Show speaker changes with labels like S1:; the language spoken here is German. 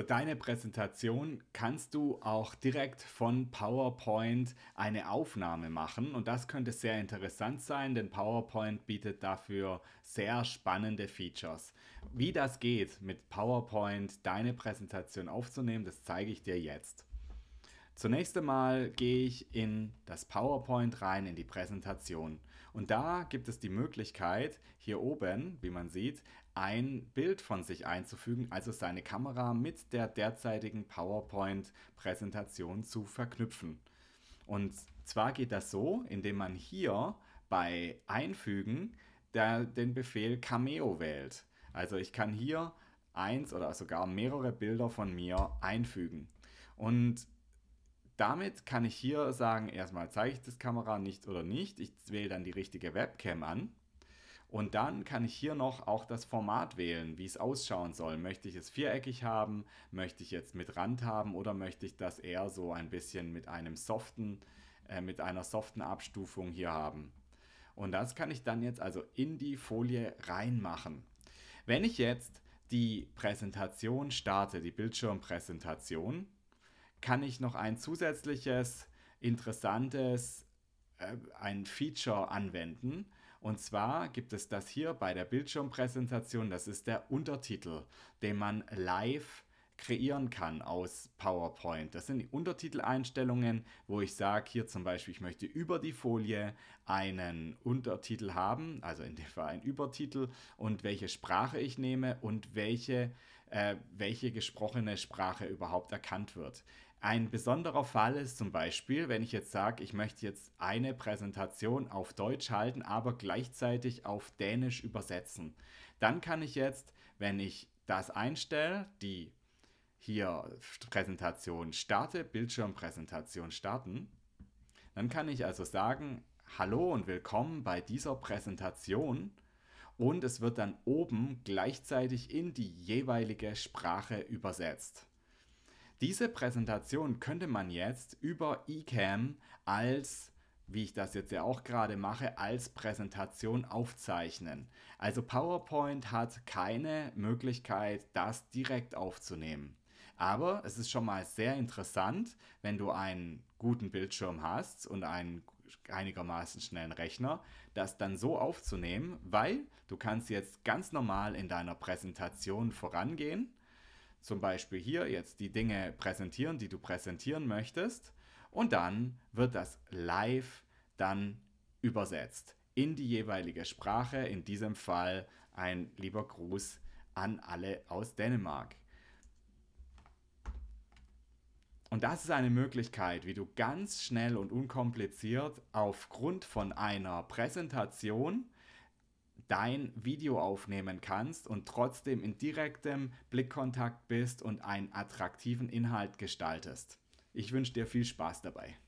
S1: Für deine Präsentation kannst du auch direkt von PowerPoint eine Aufnahme machen und das könnte sehr interessant sein, denn PowerPoint bietet dafür sehr spannende Features. Wie das geht, mit PowerPoint deine Präsentation aufzunehmen, das zeige ich dir jetzt. Zunächst einmal gehe ich in das PowerPoint rein, in die Präsentation. Und da gibt es die Möglichkeit, hier oben, wie man sieht, ein Bild von sich einzufügen, also seine Kamera mit der derzeitigen PowerPoint-Präsentation zu verknüpfen. Und zwar geht das so, indem man hier bei Einfügen der, den Befehl Cameo wählt. Also ich kann hier eins oder sogar mehrere Bilder von mir einfügen. Und damit kann ich hier sagen, erstmal zeige ich das Kamera nicht oder nicht. Ich wähle dann die richtige Webcam an. Und dann kann ich hier noch auch das Format wählen, wie es ausschauen soll. Möchte ich es viereckig haben? Möchte ich jetzt mit Rand haben? Oder möchte ich das eher so ein bisschen mit einem soften, äh, mit einer soften Abstufung hier haben? Und das kann ich dann jetzt also in die Folie reinmachen. Wenn ich jetzt die Präsentation starte, die Bildschirmpräsentation, kann ich noch ein zusätzliches, interessantes, äh, ein Feature anwenden. Und zwar gibt es das hier bei der Bildschirmpräsentation, das ist der Untertitel, den man live kreieren kann aus PowerPoint. Das sind die Untertiteleinstellungen, wo ich sage, hier zum Beispiel, ich möchte über die Folie einen Untertitel haben, also in dem Fall einen Übertitel und welche Sprache ich nehme und welche äh, welche gesprochene Sprache überhaupt erkannt wird. Ein besonderer Fall ist zum Beispiel, wenn ich jetzt sage, ich möchte jetzt eine Präsentation auf Deutsch halten, aber gleichzeitig auf Dänisch übersetzen. Dann kann ich jetzt, wenn ich das einstelle, die hier Präsentation starte, Bildschirmpräsentation starten, dann kann ich also sagen, hallo und willkommen bei dieser Präsentation und es wird dann oben gleichzeitig in die jeweilige Sprache übersetzt. Diese Präsentation könnte man jetzt über eCam als, wie ich das jetzt ja auch gerade mache, als Präsentation aufzeichnen. Also PowerPoint hat keine Möglichkeit, das direkt aufzunehmen. Aber es ist schon mal sehr interessant, wenn du einen guten Bildschirm hast und einen einigermaßen schnellen Rechner, das dann so aufzunehmen, weil du kannst jetzt ganz normal in deiner Präsentation vorangehen. Zum Beispiel hier jetzt die Dinge präsentieren, die du präsentieren möchtest. Und dann wird das live dann übersetzt in die jeweilige Sprache. In diesem Fall ein lieber Gruß an alle aus Dänemark. Und das ist eine Möglichkeit, wie du ganz schnell und unkompliziert aufgrund von einer Präsentation dein Video aufnehmen kannst und trotzdem in direktem Blickkontakt bist und einen attraktiven Inhalt gestaltest. Ich wünsche dir viel Spaß dabei.